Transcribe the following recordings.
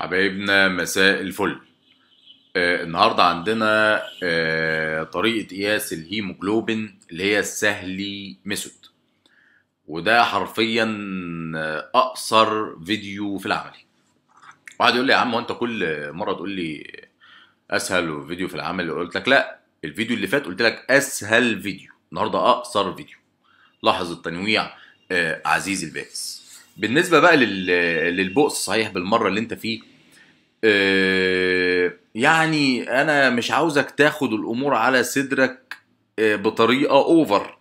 حبايبنا مساء الفل آه النهارده عندنا آه طريقه قياس الهيموجلوبين اللي هي السهلي ميثود وده حرفيا آه اقصر فيديو في العملي واحد يقول لي يا عم وانت كل مره تقول لي اسهل فيديو في العمل قلت لك لا الفيديو اللي فات قلت لك اسهل فيديو النهارده اقصر فيديو لاحظ التنويع آه عزيزي البائس بالنسبه بقى للبؤس صحيح بالمره اللي انت فيه آه، يعني انا مش عاوزك تاخد الامور على صدرك آه، بطريقه اوفر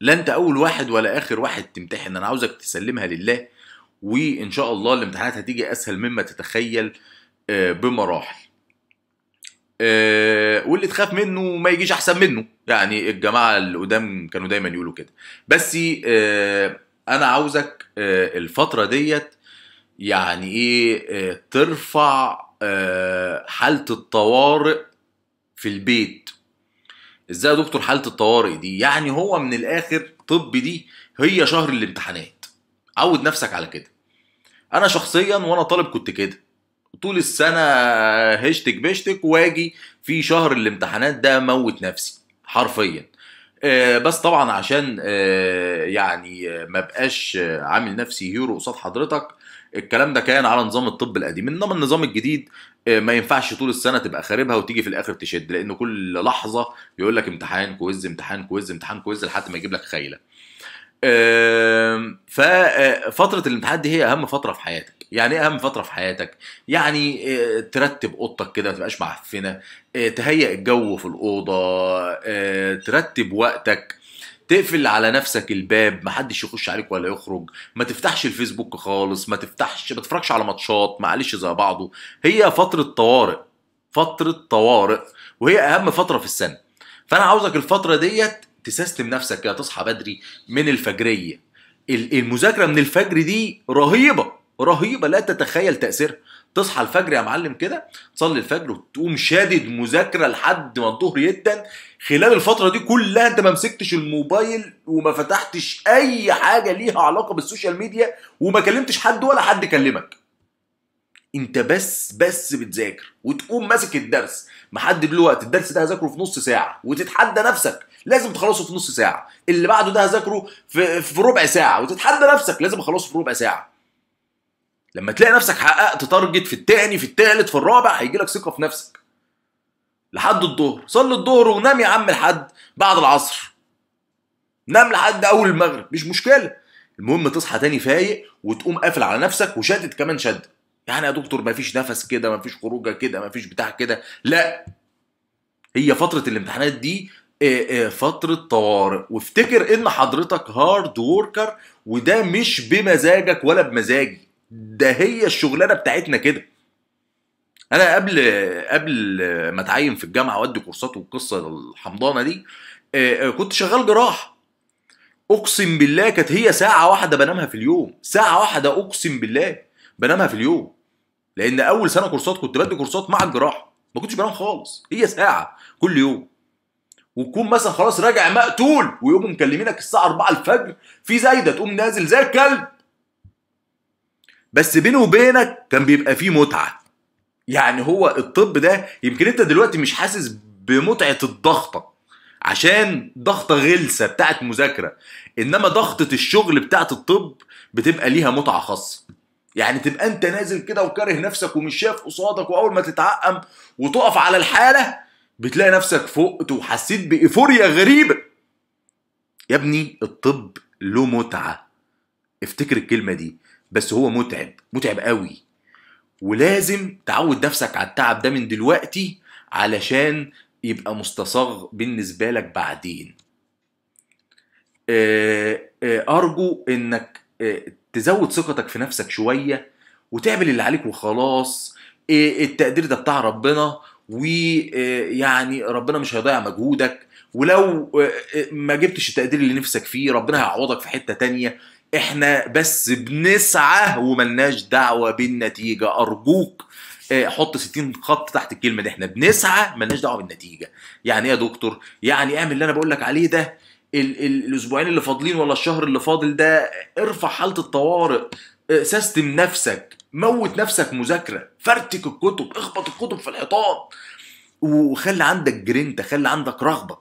لا انت اول واحد ولا اخر واحد تمتحن انا عاوزك تسلمها لله وان شاء الله الامتحانات هتيجي اسهل مما تتخيل آه، بمراحل واللي تخاف منه ما يجيش احسن منه يعني الجماعه اللي قدام كانوا دايما يقولوا كده بس انا عاوزك الفتره ديت يعني ايه آه، ترفع آه، حاله الطوارئ في البيت ازاي يا دكتور حاله الطوارئ دي يعني هو من الاخر طب دي هي شهر الامتحانات عود نفسك على كده انا شخصيا وانا طالب كنت كده طول السنه هشتك بشتك واجي في شهر الامتحانات ده موت نفسي حرفيا آه، بس طبعا عشان يعني ما بقاش عامل نفسي هيرو قصاد حضرتك الكلام ده كان على نظام الطب القديم انما النظام الجديد آه، ما ينفعش طول السنه تبقى خاربها وتيجي في الاخر تشد لان كل لحظه يقول لك امتحان كويز امتحان كويز امتحان كويز لحد ما يجيب لك خيله ففترة آه، الامتحانات دي هي أهم فترة في حياتك، يعني إيه أهم فترة في حياتك؟ يعني آه، ترتب أوضتك كده ما تبقاش معفنة، تهيئ الجو في الأوضة، ترتب وقتك، تقفل على نفسك الباب محدش يخش عليك ولا يخرج ما تفتحش الفيسبوك خالص ما تفتحش ما تتفرجش على ماتشات معلش زي بعضه هي فتره طوارئ فتره طوارئ وهي اهم فتره في السنه فانا عاوزك الفتره ديت تسيستم نفسك كده تصحى بدري من الفجريه المذاكره من الفجر دي رهيبه رهيبه لا تتخيل تاثيرها تصحى الفجر يا معلم كده تصلي الفجر وتقوم شادد مذاكره لحد ما الظهر جدا خلال الفتره دي كلها انت ما مسكتش الموبايل وما فتحتش اي حاجه ليها علاقه بالسوشيال ميديا وما كلمتش حد ولا حد كلمك انت بس بس بتذاكر وتقوم ماسك الدرس محدد له وقت الدرس ده هذاكره في نص ساعه وتتحدى نفسك لازم تخلصه في نص ساعه اللي بعده ده هذاكره في, في ربع ساعه وتتحدى نفسك لازم اخلصه في ربع ساعه لما تلاقي نفسك حققت تارجت في التاني في التالت في الرابع هيجي لك ثقه في نفسك لحد الظهر صلي الظهر ونام يا عم لحد بعد العصر نام لحد اول المغرب مش مشكله المهم تصحى تاني فايق وتقوم قافل على نفسك وشدد كمان شد يعني يا دكتور مفيش نفس كده مفيش خروجه كده مفيش بتاع كده لا هي فتره الامتحانات دي فترة طوارئ وافتكر ان حضرتك هارد ووركر وده مش بمزاجك ولا بمزاجي ده هي الشغلانه بتاعتنا كده انا قبل قبل ما اتعين في الجامعه وادي كورسات والقصه الحمضانه دي آه، آه، كنت شغال جراح اقسم بالله كانت هي ساعه واحده بنامها في اليوم ساعه واحده اقسم بالله بنامها في اليوم لان اول سنه كورسات كنت بدي كورسات مع الجراح ما كنتش بنام خالص هي ساعه كل يوم وتكون مثلا خلاص راجع مقتول ويقوم مكلمينك الساعه 4 الفجر في زايده تقوم نازل زي الكلب بس بينه وبينك كان بيبقى فيه متعه يعني هو الطب ده يمكن انت دلوقتي مش حاسس بمتعه الضغطه عشان ضغطه غلسه بتاعت مذاكره انما ضغطه الشغل بتاعت الطب بتبقى ليها متعه خاصه يعني تبقى انت نازل كده وكاره نفسك ومش شايف قصادك واول ما تتعقم وتقف على الحاله بتلاقي نفسك فقت وحسيت بايفوريا غريبه يا ابني الطب له متعه افتكر الكلمه دي بس هو متعب متعب قوي ولازم تعود نفسك على التعب ده من دلوقتي علشان يبقى مستصاغ بالنسبة لك بعدين آه، آه، أرجو إنك آه، تزود ثقتك في نفسك شوية وتعمل اللي عليك وخلاص التقدير ده بتاع ربنا ويعني ربنا مش هيضيع مجهودك ولو ما جبتش التقدير اللي نفسك فيه ربنا هيعوضك في حتة تانية احنا بس بنسعى وملناش دعوه بالنتيجه ارجوك آه، حط 60 خط تحت الكلمه دي احنا بنسعى ملناش دعوه بالنتيجه يعني ايه يا دكتور يعني اعمل اللي انا بقول لك عليه ده ال ال الاسبوعين اللي فاضلين ولا الشهر اللي فاضل ده ارفع حاله الطوارئ آه، سيستم نفسك موت نفسك مذاكره فرتك الكتب اخبط الكتب في الحيطان وخلي عندك جرينتا خلي عندك رغبه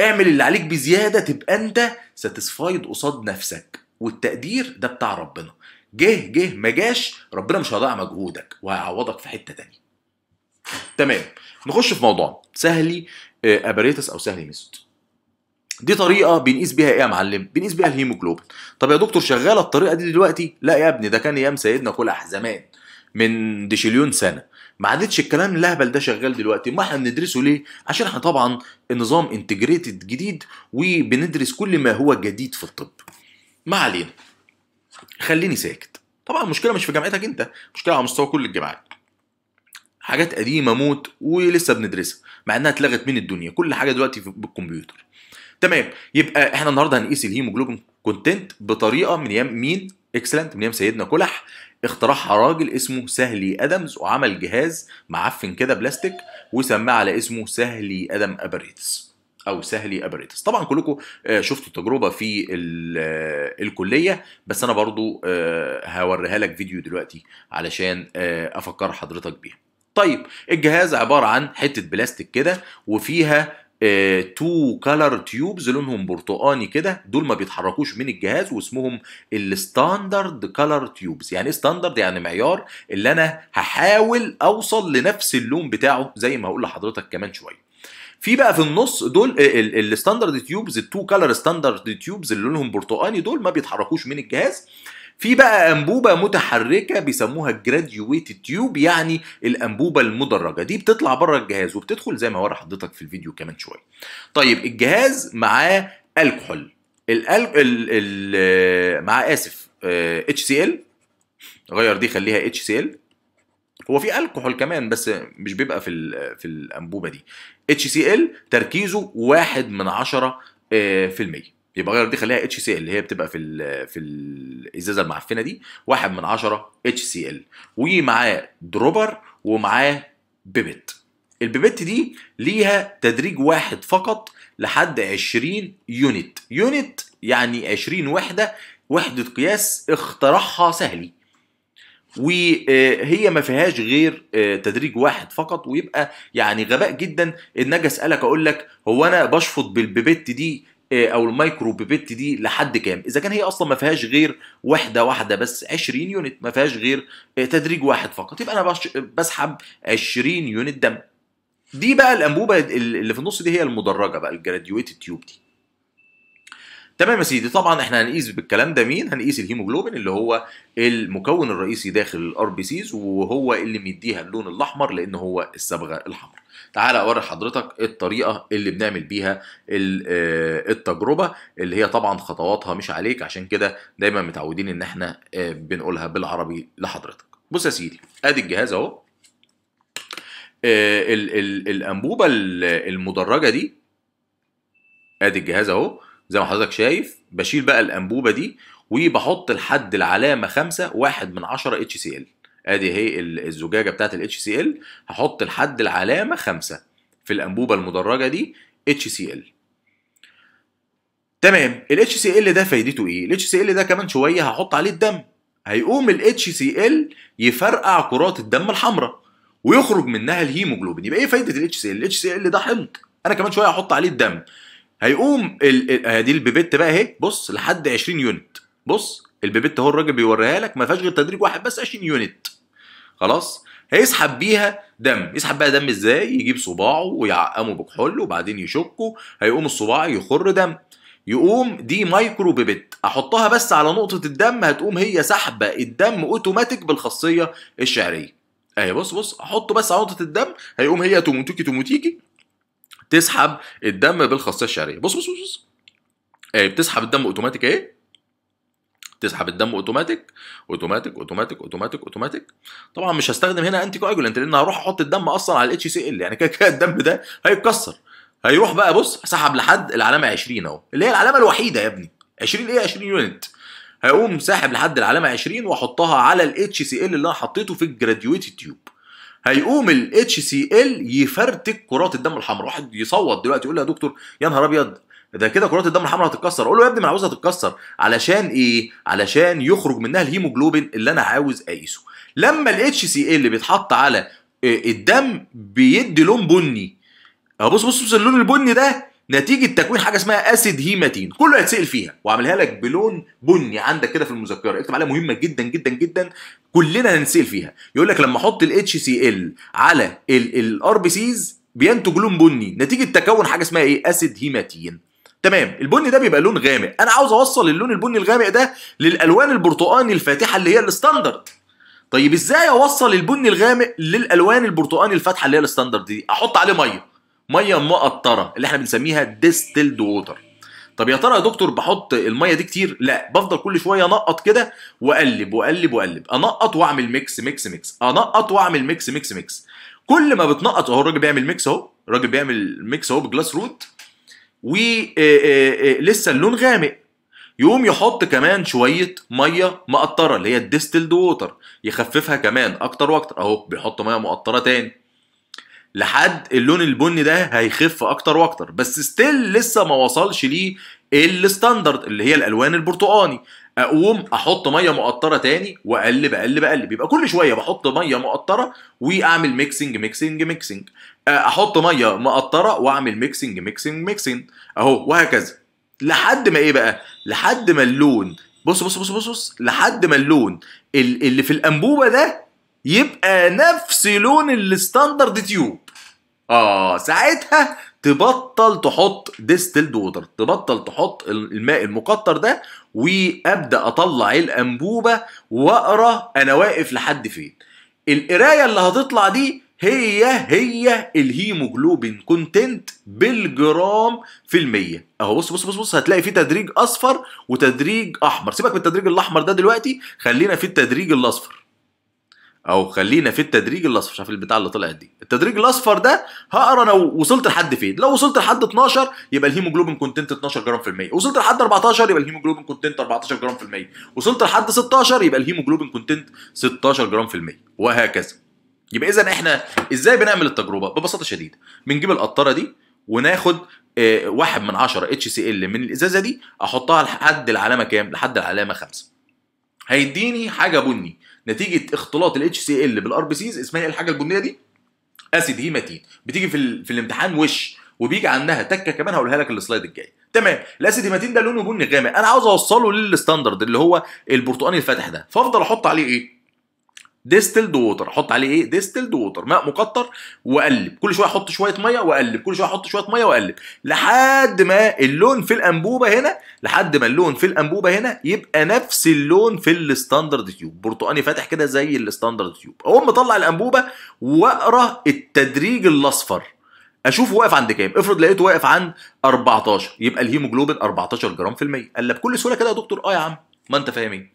اعمل اللي عليك بزياده تبقى انت ساتسفايد قصاد نفسك والتقدير ده بتاع ربنا جه جه ما جاش ربنا مش هيضيع مجهودك وهيعوضك في حته تانية تمام نخش في موضوع سهلي آه، اباريتس او سهلي ميسود دي طريقه بنقيس بيها ايه يا معلم بنقيس بيها الهيموجلوبين طب يا دكتور شغاله الطريقه دي دلوقتي لا يا ابني ده كان ايام سيدنا كل زمان من ديشليون سنه ما عادتش الكلام الاهبل ده شغال دلوقتي ما احنا بندرسه ليه عشان احنا طبعا النظام انتجريتد جديد وبندرس كل ما هو جديد في الطب ما علينا خليني ساكت طبعا المشكله مش في جامعتك انت مشكله على مستوى كل الجامعات حاجات قديمه موت ولسه بندرسها مع انها اتلغت من الدنيا كل حاجه دلوقتي بالكمبيوتر تمام يبقى احنا النهارده هنقيس الهيموجلوبين كونتنت بطريقه من ايام مين اكسلنت من ايام سيدنا كلح اخترعها راجل اسمه سهلي ادمز وعمل جهاز معفن كده بلاستيك وسماه على اسمه سهلي ادم ابريتس او سهلي ابريتس طبعا كلكم آه، شفتوا التجربه في آه، الكليه بس انا برضو آه، هوريها لك فيديو دلوقتي علشان افكر حضرتك بيها طيب الجهاز عباره عن حته بلاستيك كده وفيها تو كلر تيوبز لونهم برتقاني كده دول ما بيتحركوش من الجهاز واسمهم الستاندرد كلر تيوبز يعني ايه ستاندرد يعني معيار اللي انا هحاول اوصل لنفس اللون بتاعه زي ما هقول لحضرتك كمان شويه في بقى في النص دول الستاندرد تيوبز التو كلر ستاندرد تيوبز اللي لونهم برتقاني دول ما بيتحركوش من الجهاز في بقى انبوبه متحركه بيسموها جراديويتد تيوب يعني الانبوبه المدرجه دي بتطلع بره الجهاز وبتدخل زي ما ورا حضرتك في الفيديو كمان شويه طيب الجهاز معاه الكحول ال... ال... آه، اسف اتش سي ال غير دي خليها اتش سي ال هو في الكحول كمان بس مش بيبقى في في الانبوبه دي اتش سي ال تركيزه واحد من عشرة آه، في المية يبقى غير دي خليها اتش سي ال اللي هي بتبقى في الـ في الازازه المعفنه دي واحد من عشرة اتش سي ال ومعاه دروبر ومعاه بيبت البيبت دي ليها تدريج واحد فقط لحد 20 يونت يونت يعني 20 وحده وحده قياس اخترعها سهلي وهي ما فيهاش غير آه، تدريج واحد فقط ويبقى يعني غباء جدا ان اجي اسالك اقول لك هو انا بشفط بالبيبت دي آه، او المايكرو بيبت دي لحد كام اذا كان هي اصلا ما فيهاش غير وحده واحده بس 20 يونت ما فيهاش غير آه، تدريج واحد فقط يبقى انا بسحب 20 يونت دم دي بقى الانبوبه اللي في النص دي هي المدرجه بقى الجراديويتد تيوب دي تمام يا سيدي طبعا احنا هنقيس بالكلام ده مين هنقيس الهيموجلوبين اللي هو المكون الرئيسي داخل الار بي سيز وهو اللي مديها اللون الاحمر لان هو الصبغه الحمراء تعال اوري حضرتك الطريقه اللي بنعمل بيها آه، التجربه اللي هي طبعا خطواتها مش عليك عشان كده دايما متعودين ان احنا آه، بنقولها بالعربي لحضرتك بص يا سيدي ادي الجهاز اهو آه، الانبوبه المدرجه دي ادي الجهاز اهو زي ما حضرتك شايف بشيل بقى الانبوبه دي وبحط لحد العلامه 5 1 من 10 اتش سي ال ادي هي الزجاجه بتاعت الاتش سي ال هحط لحد العلامه 5 في الانبوبه المدرجه دي اتش سي ال تمام الاتش سي ال ده فايدته ايه الاتش سي ال ده كمان شويه هحط عليه الدم هيقوم الاتش سي ال يفرقع كرات الدم الحمراء ويخرج منها الهيموجلوبين يبقى ايه فايده الاتش سي ال الاتش سي ال ده حمض انا كمان شويه هحط عليه الدم هيقوم ال... ال... دي البيبت بقى اهي بص لحد 20 يونت بص البيبت اهو الراجل بيوريها لك ما فيهاش غير تدريج واحد بس 20 يونت خلاص هيسحب بيها دم يسحب بقى دم ازاي يجيب صباعه ويعقمه بكحول وبعدين يشكه هيقوم الصباع يخر دم يقوم دي مايكرو بيبت احطها بس على نقطه الدم هتقوم هي سحبه الدم اوتوماتيك بالخاصيه الشعريه اهي بص بص احطه بس على نقطه الدم هيقوم هي توموتيكي توموتيكي تسحب الدم بالخاصيه الشعريه بص بص بص, بص. آه، بتسحب الدم اوتوماتيك اهي تسحب الدم اوتوماتيك اوتوماتيك اوتوماتيك اوتوماتيك اوتوماتيك طبعا مش هستخدم هنا انتي كواجولانت لان هروح احط الدم اصلا على الاتش سي ال يعني كده كده الدم ده هيتكسر هيروح بقى بص سحب لحد العلامه 20 اهو اللي هي العلامه الوحيده يا ابني 20 ايه 20 يونت هيقوم ساحب لحد العلامه 20 واحطها على الاتش سي ال اللي انا حطيته في الجراديويتد تيوب هيقوم ال HCl يفرتك كرات الدم الحمراء واحد يصوت دلوقتي يقول لي يا دكتور يا نهار ابيض ده كده كرات الدم الحمراء هتتكسر اقول له يا ابني ما انا عاوزها تتكسر علشان ايه علشان يخرج منها الهيموجلوبين اللي انا عاوز اقيسه لما ال HCl ال بيتحط على آه، الدم بيدي لون بني اهو بص بص بص اللون البني ده نتيجه تكوين حاجه اسمها اسيد هيماتين كله هيتسال فيها وأعملها لك بلون بني عندك كده في المذكره اكتب عليها مهمه جدا جدا جدا كلنا هنسال فيها يقول لك لما احط الاتش سي ال على الار بي سيز بينتج لون بني نتيجه تكون حاجه اسمها ايه اسيد هيماتين تمام البني ده بيبقى لون غامق انا عاوز اوصل اللون البني الغامق ده للالوان البرتقاني الفاتحه اللي هي الستاندرد طيب ازاي اوصل البني الغامق للالوان البرتقاني الفاتحه اللي هي الستاندرد دي احط عليه ميه ميه مقطره اللي احنا بنسميها ديستلد ووتر طب يا ترى يا دكتور بحط الميه دي كتير لا بفضل كل شويه انقط كده واقلب واقلب واقلب انقط واعمل ميكس ميكس ميكس انقط واعمل ميكس ميكس ميكس كل ما بتنقط اهو الراجل بيعمل ميكس اهو الراجل بيعمل ميكس اهو بجلاس روت و آه، آه، آه، لسه اللون غامق يقوم يحط كمان شويه ميه مقطره اللي هي الديستلد ووتر يخففها كمان اكتر واكتر اهو بيحط ميه مقطره تاني لحد اللون البني ده هيخف اكتر واكتر بس ستيل لسه ما وصلش ليه الستاندرد اللي هي الالوان البرتقاني اقوم احط ميه مقطره تاني واقلب اقلب اقلب يبقى كل شويه بحط ميه مقطره واعمل ميكسنج ميكسنج ميكسنج احط ميه مقطره واعمل ميكسنج ميكسنج ميكسنج اهو وهكذا لحد ما ايه بقى لحد ما اللون بص بص بص بص, بص لحد ما اللون اللي في الانبوبه ده يبقى نفس لون الستاندرد تيوب اه ساعتها تبطل تحط ديستلد ووتر تبطل تحط الماء المقطر ده وابدا اطلع الانبوبه واقرا انا واقف لحد فين القرايه اللي هتطلع دي هي هي الهيموجلوبين كونتنت بالجرام في المية اهو بص بص بص بص هتلاقي في تدريج اصفر وتدريج احمر سيبك من التدريج الاحمر ده دلوقتي خلينا في التدريج الاصفر او خلينا في التدريج الاصفر شايف البتاع اللي طلعت دي التدريج الاصفر ده هقرا انا وصلت لحد فين لو وصلت لحد 12 يبقى الهيموجلوبين كونتنت 12 جرام في الميه وصلت لحد 14 يبقى الهيموجلوبين كونتنت 14 جرام في الميه وصلت لحد 16 يبقى الهيموجلوبين كونتنت 16 جرام في الميه وهكذا يبقى اذا احنا ازاي بنعمل التجربه ببساطه شديده بنجيب القطره دي وناخد آه، واحد من 10 اتش سي ال من الازازه دي احطها لحد العلامه كام لحد العلامه 5 هيديني حاجه بني نتيجه اختلاط الاتش سي ال بالار بي سيز اسمها ايه الحاجه البنيه دي اسيد هيماتين بتيجي في, ال... في الامتحان وش وبيجي عنها تكه كمان هقولها لك السلايد الجاي تمام الاسيد هيماتين ده لونه بني غامق انا عاوز اوصله للستاندرد اللي هو البرتقاني الفاتح ده فافضل احط عليه ايه ديستلد ووتر احط عليه ايه ديستلد ووتر ماء مقطر واقلب كل شويه احط شويه ميه واقلب كل شويه احط شويه ميه واقلب لحد ما اللون في الانبوبه هنا لحد ما اللون في الانبوبه هنا يبقى نفس اللون في الستاندرد تيوب برتقاني فاتح كده زي الستاندرد تيوب اقوم مطلع الانبوبه واقرا التدريج الاصفر اشوف واقف عند كام افرض لقيته واقف عند 14 يبقى الهيموجلوبين 14 جرام في الميه قال بكل سهوله كده يا دكتور اه يا عم ما انت فاهم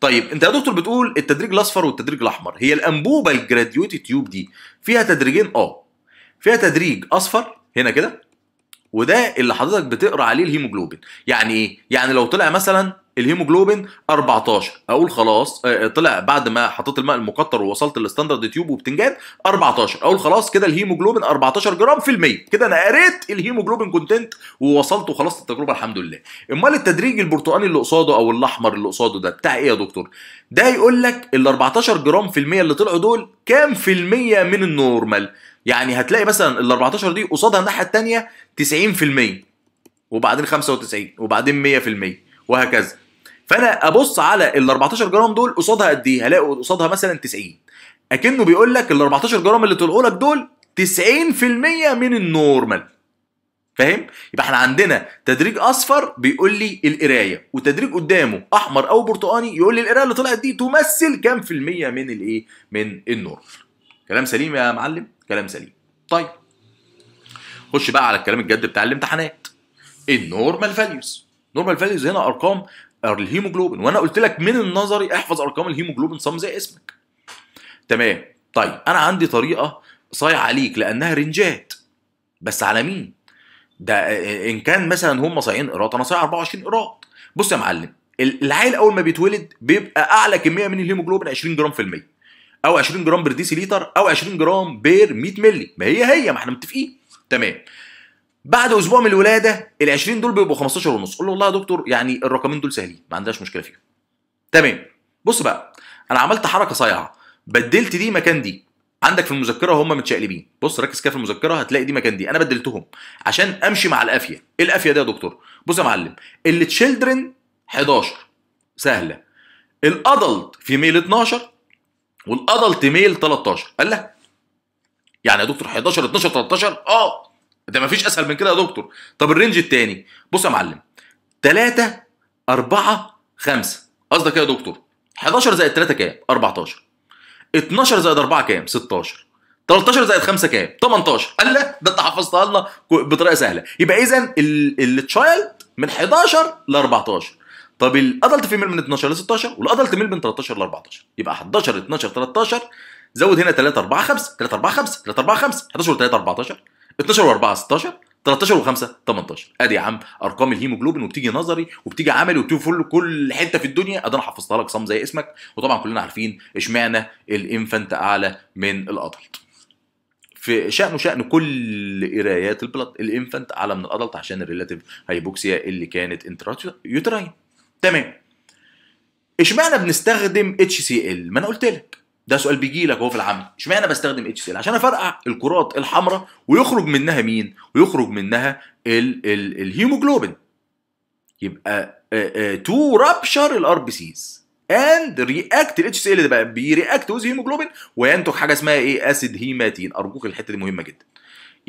طيب انت يا دكتور بتقول التدريج الاصفر والتدريج الاحمر هي الانبوبه الجراديويتد تيوب دي فيها تدريجين اه فيها تدريج اصفر هنا كده وده اللي حضرتك بتقرا عليه الهيموجلوبين يعني ايه يعني لو طلع مثلا الهيموجلوبين 14 اقول خلاص آه، آه، طلع بعد ما حطيت الماء المقطر ووصلت للستاندرد تيوب وبتنجان 14 اقول خلاص كده الهيموجلوبين 14 جرام في المية كده انا قريت الهيموجلوبين كونتنت ووصلت وخلصت التجربه الحمد لله امال التدريج البرتقاني اللي قصاده او الاحمر اللي قصاده ده بتاع ايه يا دكتور ده يقول لك ال 14 جرام في المية اللي طلعوا دول كام في المية من النورمال يعني هتلاقي مثلا ال 14 دي قصادها الناحيه الثانيه 90% وبعدين 95 وبعدين 100% وهكذا فانا ابص على ال 14 جرام دول قصادها قد ايه هلاقي قصادها مثلا 90 اكنه بيقول لك ال 14 جرام اللي طلعوا لك دول 90% من النورمال فاهم يبقى احنا عندنا تدريج اصفر بيقول لي القرايه وتدريج قدامه احمر او برتقاني يقول لي القرايه اللي طلعت دي تمثل كام في الميه من الايه من النورمال كلام سليم يا معلم كلام سليم طيب خش بقى على الكلام الجد بتاع الامتحانات النورمال فاليوز نورمال فاليوز هنا ارقام الهيموجلوبين وانا قلت لك من النظري احفظ ارقام الهيموجلوبين صم زي اسمك تمام طيب انا عندي طريقه صايعه عليك لانها رنجات بس على مين ده ان كان مثلا هم صايعين قراط انا صايع 24 قراط بص يا معلم العيل اول ما بيتولد بيبقى اعلى كميه من الهيموجلوبين 20 جرام في الميه او 20 جرام بير ديسي لتر او 20 جرام بير 100 ملي ما هي هي ما احنا متفقين تمام بعد اسبوع من الولاده ال 20 دول بيبقوا 15 ونص قول له والله يا دكتور يعني الرقمين دول سهلين ما عندناش مشكله فيهم تمام بص بقى انا عملت حركه صايعه بدلت دي مكان دي عندك في المذكره هم متشقلبين بص ركز كده في المذكره هتلاقي دي مكان دي انا بدلتهم عشان امشي مع القافيه ايه القافيه دي يا دكتور بص يا معلم اللي تشيلدرن 11 سهله الادلت في ميل 12 والادلت ميل 13 قال لك يعني يا دكتور 11 12 13 اه ده مفيش اسهل من كده يا دكتور طب الرينج الثاني بص يا معلم 3 4 5 قصدك ايه يا دكتور 11 زائد 3 كام 14 12 زائد 4 كام 16 13 زائد 5 كام 18 قال لا ده انت حفظتها لنا بطريقه سهله يبقى اذا التشايلد من 11 ل 14 طب الادلت فيميل من 12 ل 16 والادلت ميل من 13 ل 14 يبقى 11 12 13 زود هنا 3 4 5 3 4 5 3 4 5 11 3 14 12 و4 16 13 و5 18 ادي يا عم ارقام الهيموجلوبين وبتيجي نظري وبتيجي عملي وبتيجي فل كل حته في الدنيا ادي انا حفظتها لك صم زي اسمك وطبعا كلنا عارفين اشمعنى الانفنت اعلى من الادلت في شأنه شأن كل قرايات البلد الانفنت اعلى من الادلت عشان الريلاتيف هايبوكسيا اللي كانت انترا يوتراين تمام اشمعنى بنستخدم اتش سي ال ما انا قلت لك ده سؤال بيجي لك هو في العمل اشمعنى بستخدم اتش سي ال عشان افرقع الكرات الحمراء ويخرج منها مين ويخرج منها الهيموجلوبين يبقى تو رابشر الار بي سيز اند رياكت الاتش سي ال ده بقى بيرياكت ويز هيموجلوبين وينتج حاجه اسمها ايه اسيد هيماتين ارجوك الحته دي مهمه جدا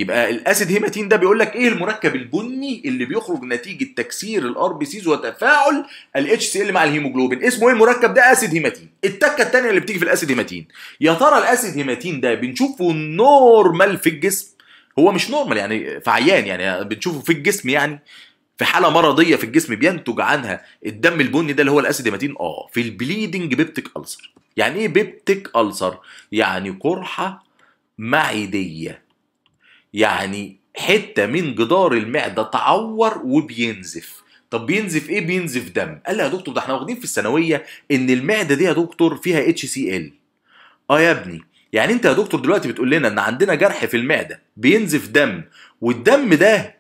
يبقى الاسيد هيماتين ده بيقول لك ايه المركب البني اللي بيخرج نتيجه تكسير الار بي سيز وتفاعل الاتش سي ال مع الهيموجلوبين اسمه ايه المركب ده اسيد هيماتين التكه الثانيه اللي بتيجي في الاسيد هيماتين يا ترى الاسيد هيماتين ده بنشوفه نورمال في الجسم هو مش نورمال يعني فعيان يعني بنشوفه في الجسم يعني في حاله مرضيه في الجسم بينتج عنها الدم البني ده اللي هو الاسيد هيماتين اه في البليدنج بيبتيك السر يعني ايه بيبتيك السر يعني قرحه معديه يعني حتة من جدار المعدة تعور وبينزف طب بينزف ايه بينزف دم قال لي يا دكتور ده احنا واخدين في الثانويه ان المعده دي يا دكتور فيها اتش سي ال اه يا ابني يعني انت يا دكتور دلوقتي بتقول لنا ان عندنا جرح في المعده بينزف دم والدم ده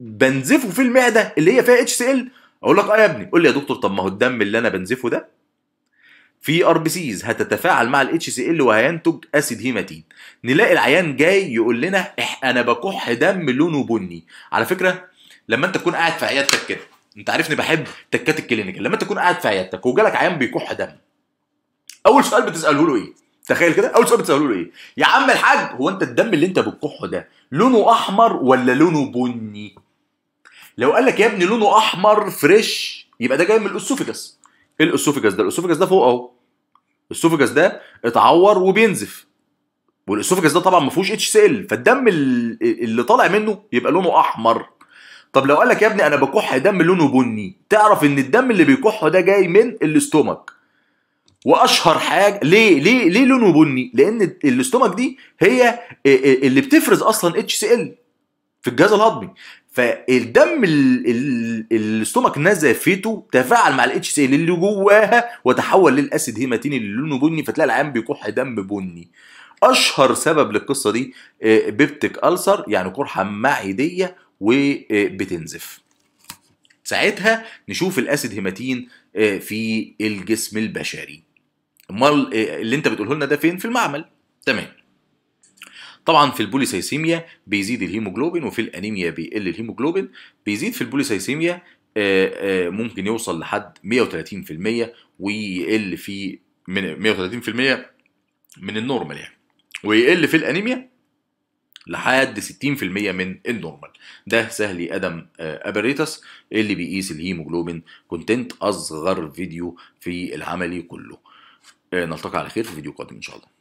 بنزفه في المعده اللي هي فيها اتش سي ال اقول لك اه يا ابني قول لي يا دكتور طب ما هو الدم اللي انا بنزفه ده في ار بي سيز هتتفاعل مع الاتش سي ال وهينتج اسيد هيماتين نلاقي العيان جاي يقول لنا إح انا بكح دم لونه بني على فكره لما انت تكون قاعد في عيادتك كده انت عارفني بحب تكات الكلينيكال لما انت تكون قاعد في عيادتك وجالك عيان بيكح دم اول سؤال بتساله له ايه تخيل كده اول سؤال بتساله له ايه يا عم الحاج هو انت الدم اللي انت بتكحه ده لونه احمر ولا لونه بني لو قال لك يا ابني لونه احمر فريش يبقى ده جاي من الاسوفيجاس ايه الاسوفيجاس ده الاسوفيجاس ده فوق اهو الاسوفجاس ده اتعور وبينزف والاسوفجاس ده طبعا ما فيهوش اتش سي ال فالدم اللي طالع منه يبقى لونه احمر طب لو قال لك يا ابني انا بكح دم لونه بني تعرف ان الدم اللي بيكحه ده جاي من الاستومك واشهر حاجه ليه ليه ليه لونه بني لان الاستومك دي هي اللي بتفرز اصلا اتش سي ال في الجهاز الهضمي فالدم الاستومك نزف نزفته تفاعل مع الاتش سي اللي جواها وتحول للاسيد هيماتيني اللي لونه بني فتلاقي العيان بيكح دم بني اشهر سبب للقصه دي آه، بيبتك السر يعني قرحه معديه وبتنزف آه، ساعتها نشوف الاسيد هيماتين آه، في الجسم البشري امال اللي انت بتقوله لنا ده فين في المعمل تمام طبعا في البوليسيسيميا بيزيد الهيموجلوبين وفي الانيميا بيقل الهيموجلوبين بيزيد في البوليسيسيميا آه، آه، ممكن يوصل لحد 130% ويقل في من 130% من النورمال يعني ويقل في الانيميا لحد 60% من النورمال ده سهلي ادم آه، ابريتس اللي بيقيس الهيموجلوبين كونتنت اصغر فيديو في العملي كله نلتقي على خير في فيديو قادم ان شاء الله